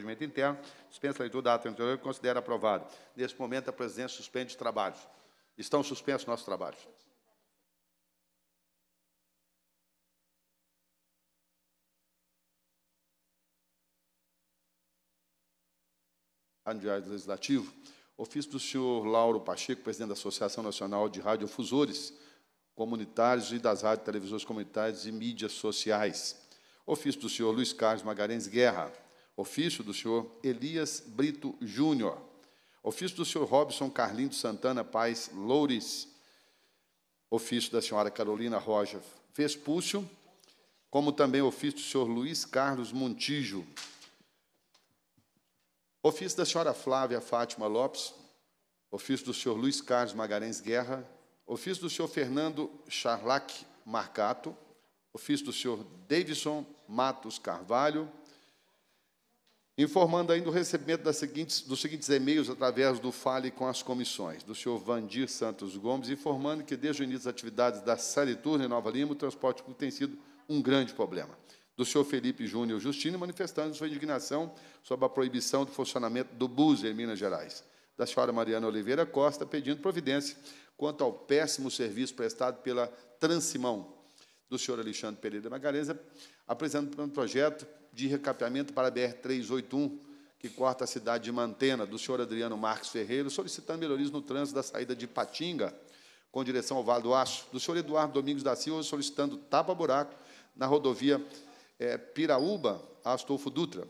Experimento interno, dispensa a leitura da ata anterior e considera aprovado. Nesse momento, a presidência suspende os trabalhos. Estão suspensos nossos trabalhos. Rádio Legislativo, ofício do senhor Lauro Pacheco, presidente da Associação Nacional de Radiodifusores Comunitários e das Rádio Televisões Comunitárias e Mídias Sociais. Ofício do senhor Luiz Carlos Magalhães Guerra, Ofício do senhor Elias Brito Júnior. Ofício do senhor Robson Carlindo Santana Paz Loures. Ofício da senhora Carolina Roja Vespúcio, como também ofício do senhor Luiz Carlos Montijo. Ofício da senhora Flávia Fátima Lopes, ofício do senhor Luiz Carlos Magalhães Guerra, ofício do senhor Fernando Charlac Marcato, ofício do senhor Davidson Matos Carvalho, informando ainda o recebimento das seguintes, dos seguintes e-mails através do Fale com as Comissões, do senhor Vandir Santos Gomes, informando que desde o início das atividades da Sariturna em Nova Lima, o transporte público tem sido um grande problema. Do senhor Felipe Júnior Justino, manifestando sua indignação sobre a proibição do funcionamento do bus em Minas Gerais. Da senhora Mariana Oliveira Costa, pedindo providência quanto ao péssimo serviço prestado pela Transimão. Do senhor Alexandre Pereira Magalhães, apresentando um projeto de recapeamento para a BR-381, que corta a cidade de Mantena, do senhor Adriano Marques Ferreira, solicitando melhorias no trânsito da saída de Patinga, com direção ao Vale do Aço, do senhor Eduardo Domingos da Silva, solicitando tapa-buraco na rodovia é, Piraúba, Astolfo Dutra,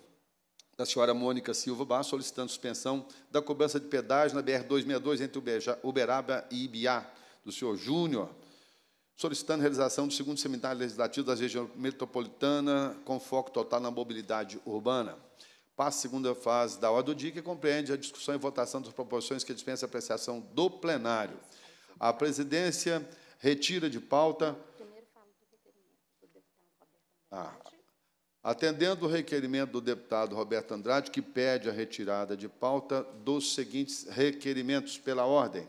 da senhora Mônica Silva Bar, solicitando suspensão da cobrança de pedágio na BR-262 entre Uberaba e Ibiá, do senhor Júnior, solicitando a realização do segundo seminário legislativo da região metropolitana com foco total na mobilidade urbana. Passa a segunda fase da ordem do dia, que compreende a discussão e votação das proposições que dispensa a apreciação do plenário. A presidência retira de pauta... Ah, atendendo o requerimento do deputado Roberto Andrade, que pede a retirada de pauta dos seguintes requerimentos pela ordem.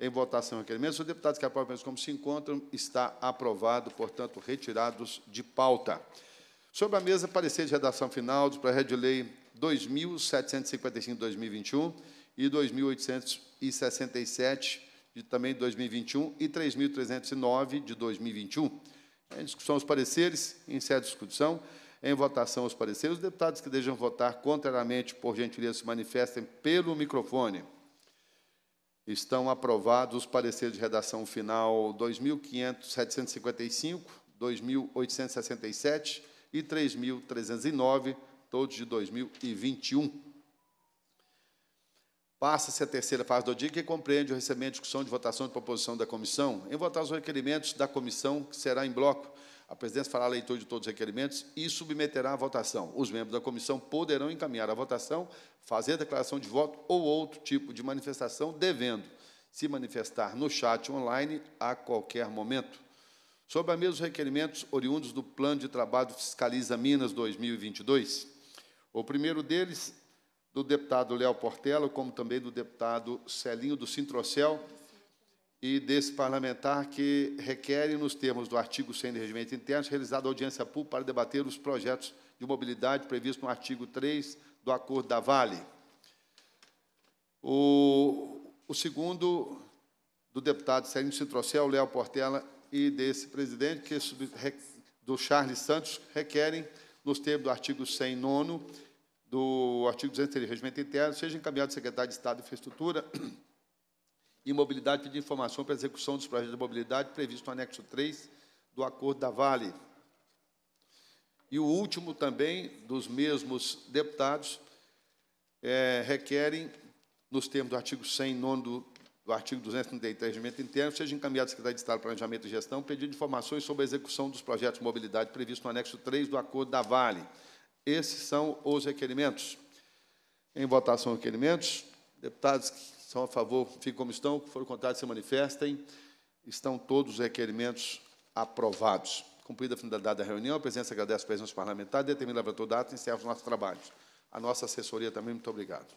em votação aquele mesmo. Os deputados que aprovam como se encontram, está aprovado, portanto, retirados de pauta. Sobre a mesa, parecer de redação final do projeto de lei 2755-2021 e 2867 de também 2021 e 3.309 de 2021. Em discussão os pareceres, em certa discussão, em votação os pareceres, os deputados que desejam votar contrariamente, por gentileza, se manifestem pelo microfone. Estão aprovados os pareceres de redação final 2.755, 2.867 e 3.309, todos de 2021. Passa-se a terceira fase do dia, que compreende o recebimento, discussão de votação de proposição da comissão. Em votação, os requerimentos da comissão, que será em bloco a presidência fará a leitura de todos os requerimentos e submeterá à votação. Os membros da comissão poderão encaminhar a votação, fazer declaração de voto ou outro tipo de manifestação, devendo se manifestar no chat online a qualquer momento. Sobre a mesa os requerimentos oriundos do Plano de Trabalho Fiscaliza Minas 2022, o primeiro deles, do deputado Léo Portela, como também do deputado Celinho do Sintrocel, e desse parlamentar que requerem, nos termos do artigo 100 do Regimento Interno, realizada audiência pública para debater os projetos de mobilidade previstos no artigo 3 do Acordo da Vale. O, o segundo, do deputado Sérgio Citrocel, Léo Portela e desse presidente, que do Charles Santos, requerem, nos termos do artigo 100, nono, do artigo 203 do Regimento Interno, seja encaminhado ao secretário de Estado de Infraestrutura, e mobilidade pedir informação para a execução dos projetos de mobilidade previsto no anexo 3 do acordo da Vale. E o último também, dos mesmos deputados, é, requerem, nos termos do artigo 100, nono do, do artigo 233 do Regimento Interno, seja encaminhado à Secretaria de Estado de Planejamento e Gestão pedido de informações sobre a execução dos projetos de mobilidade previsto no anexo 3 do acordo da Vale. Esses são os requerimentos. Em votação, requerimentos. Deputados são a favor, fiquem como estão, que foram contados. se manifestem. Estão todos os requerimentos aprovados. Cumprida a finalidade da reunião, a presença agradece a presença parlamentar, determina a data e encerra os nossos trabalhos. A nossa assessoria também, muito obrigado.